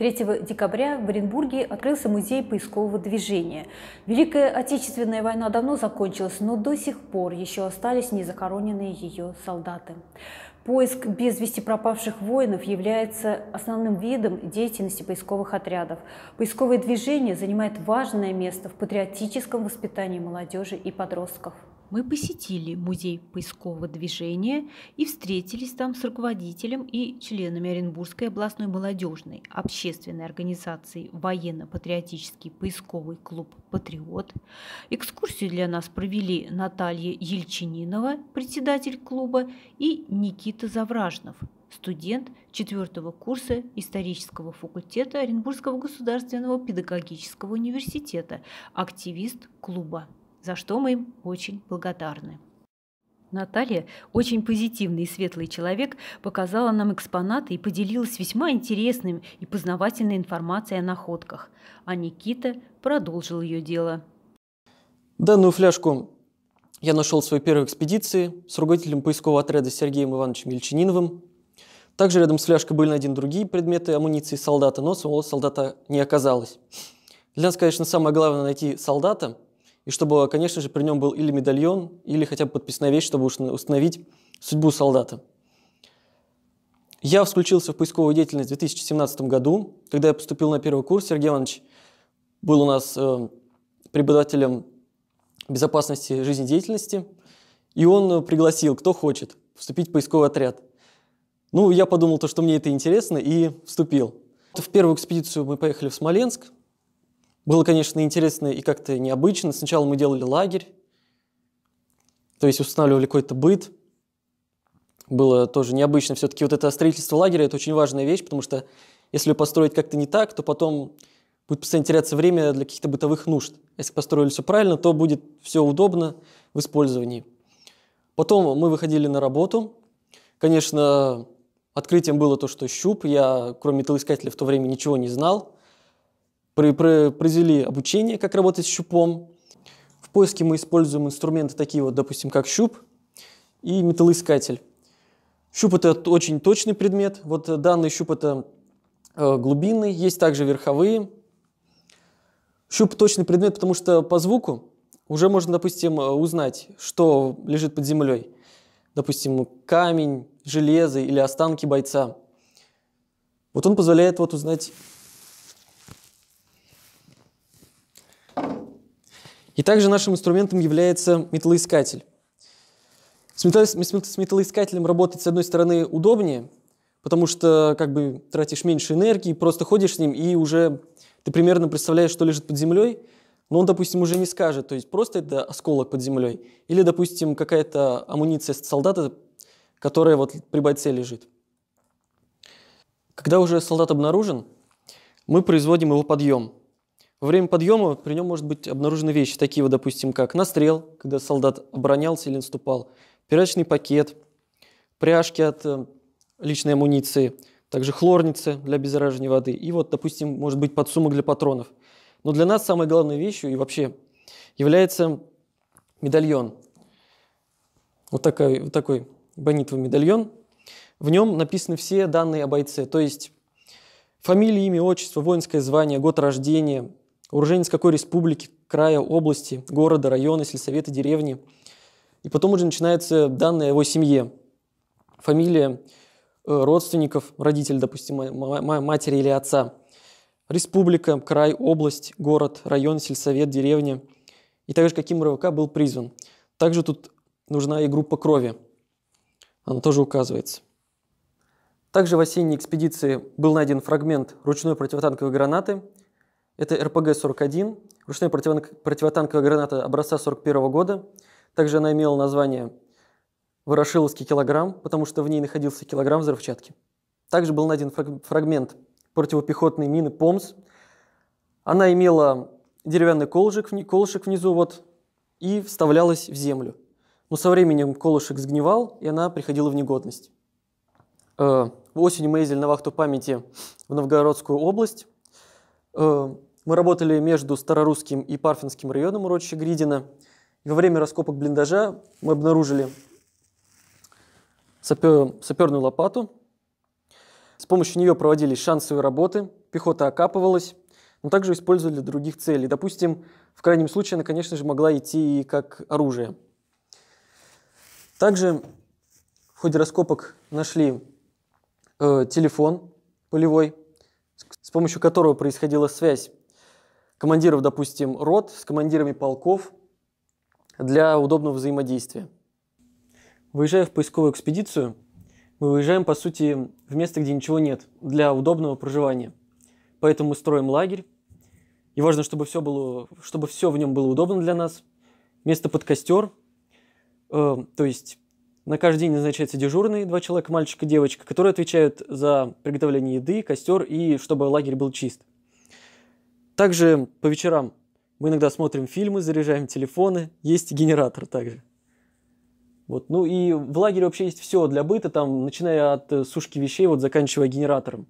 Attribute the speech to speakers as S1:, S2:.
S1: 3 декабря в Оренбурге открылся музей поискового движения. Великая Отечественная война давно закончилась, но до сих пор еще остались незахороненные ее солдаты. Поиск без вести пропавших воинов является основным видом деятельности поисковых отрядов. Поисковое движение занимает важное место в патриотическом воспитании молодежи и подростков мы посетили музей поискового движения и встретились там с руководителем и членами Оренбургской областной молодежной общественной организации «Военно-патриотический поисковый клуб «Патриот». Экскурсию для нас провели Наталья Ельчининова, председатель клуба, и Никита Завражнов, студент четвертого курса исторического факультета Оренбургского государственного педагогического университета, активист клуба за что мы им очень благодарны. Наталья, очень позитивный и светлый человек, показала нам экспонаты и поделилась весьма интересным и познавательной информацией о находках. А Никита продолжил ее дело.
S2: Данную фляжку я нашел в своей первой экспедиции с руководителем поискового отряда Сергеем Ивановичем Ельчининовым. Также рядом с фляжкой были найдены другие предметы амуниции солдата, но самого солдата не оказалось. Для нас, конечно, самое главное найти солдата – и чтобы, конечно же, при нем был или медальон, или хотя бы подписная вещь, чтобы установить судьбу солдата. Я включился в поисковую деятельность в 2017 году. Когда я поступил на первый курс, Сергей Иванович был у нас э, преподавателем безопасности жизнедеятельности, и он э, пригласил, кто хочет, вступить в поисковый отряд. Ну, я подумал, то, что мне это интересно, и вступил. В первую экспедицию мы поехали в Смоленск, было, конечно, интересно и как-то необычно. Сначала мы делали лагерь, то есть устанавливали какой-то быт. Было тоже необычно. Все-таки вот это строительство лагеря – это очень важная вещь, потому что если построить как-то не так, то потом будет постоянно теряться время для каких-то бытовых нужд. Если построили все правильно, то будет все удобно в использовании. Потом мы выходили на работу. Конечно, открытием было то, что щуп. Я, кроме металлоискателя, в то время ничего не знал произвели обучение, как работать с щупом. В поиске мы используем инструменты такие вот, допустим, как щуп и металлоискатель. Щуп – это очень точный предмет. Вот э, данный щуп – это э, глубинный, есть также верховые. Щуп – точный предмет, потому что по звуку уже можно, допустим, э, узнать, что лежит под землей. Допустим, камень, железо или останки бойца. Вот он позволяет вот узнать И также нашим инструментом является металлоискатель. С, металл... металлоискателем работать, с одной стороны, удобнее, потому что как бы тратишь меньше энергии, просто ходишь с ним и уже ты примерно представляешь, что лежит под землей, но он, допустим, уже не скажет, то есть просто это осколок под землей, или, допустим, какая-то амуниция солдата, которая вот при бойце лежит. Когда уже солдат обнаружен, мы производим его подъем. Во время подъема при нем может быть обнаружены вещи, такие, вот, допустим, как настрел, когда солдат оборонялся или наступал, пирачный пакет, пряжки от э, личной амуниции, также хлорницы для обеззараживания воды и вот, допустим, может быть подсумок для патронов. Но для нас самой главной вещью и вообще является медальон. Вот такой, вот такой бонитовый медальон. В нем написаны все данные о бойце, то есть фамилия, имя, отчество, воинское звание, год рождения, уроженец какой республики, края, области, города, района, сельсовета, деревни. И потом уже начинаются данные о его семье. Фамилия э, родственников, родитель, допустим, матери или отца. Республика, край, область, город, район, сельсовет, деревня. И также каким РВК был призван. Также тут нужна и группа крови. Она тоже указывается. Также в осенней экспедиции был найден фрагмент ручной противотанковой гранаты – это РПГ-41, ручная противотанковая граната образца 41 года. Также она имела название «Ворошиловский килограмм», потому что в ней находился килограмм взрывчатки. Также был найден фрагмент противопехотной мины «Помс». Она имела деревянный колышек, колышек внизу вот, и вставлялась в землю. Но со временем колышек сгнивал, и она приходила в негодность. Э, осенью мы ездили на вахту памяти в Новгородскую область. Э, мы работали между Старорусским и Парфинским районом урочища Гридина. И во время раскопок блиндажа мы обнаружили сапер, саперную лопату. С помощью нее проводились шансовые работы, пехота окапывалась, но также использовали для других целей. Допустим, в крайнем случае она, конечно же, могла идти и как оружие. Также в ходе раскопок нашли э, телефон полевой, с помощью которого происходила связь командиров, допустим, рот с командирами полков для удобного взаимодействия. Выезжая в поисковую экспедицию, мы выезжаем, по сути, в место, где ничего нет, для удобного проживания. Поэтому мы строим лагерь, и важно, чтобы все, было, чтобы все в нем было удобно для нас. Место под костер, э, то есть на каждый день назначается дежурные два человека, мальчик и девочка, которые отвечают за приготовление еды, костер и чтобы лагерь был чист. Также по вечерам мы иногда смотрим фильмы, заряжаем телефоны, есть генератор также. Вот. Ну и в лагере вообще есть все для быта, там, начиная от э, сушки вещей,
S1: вот заканчивая генератором.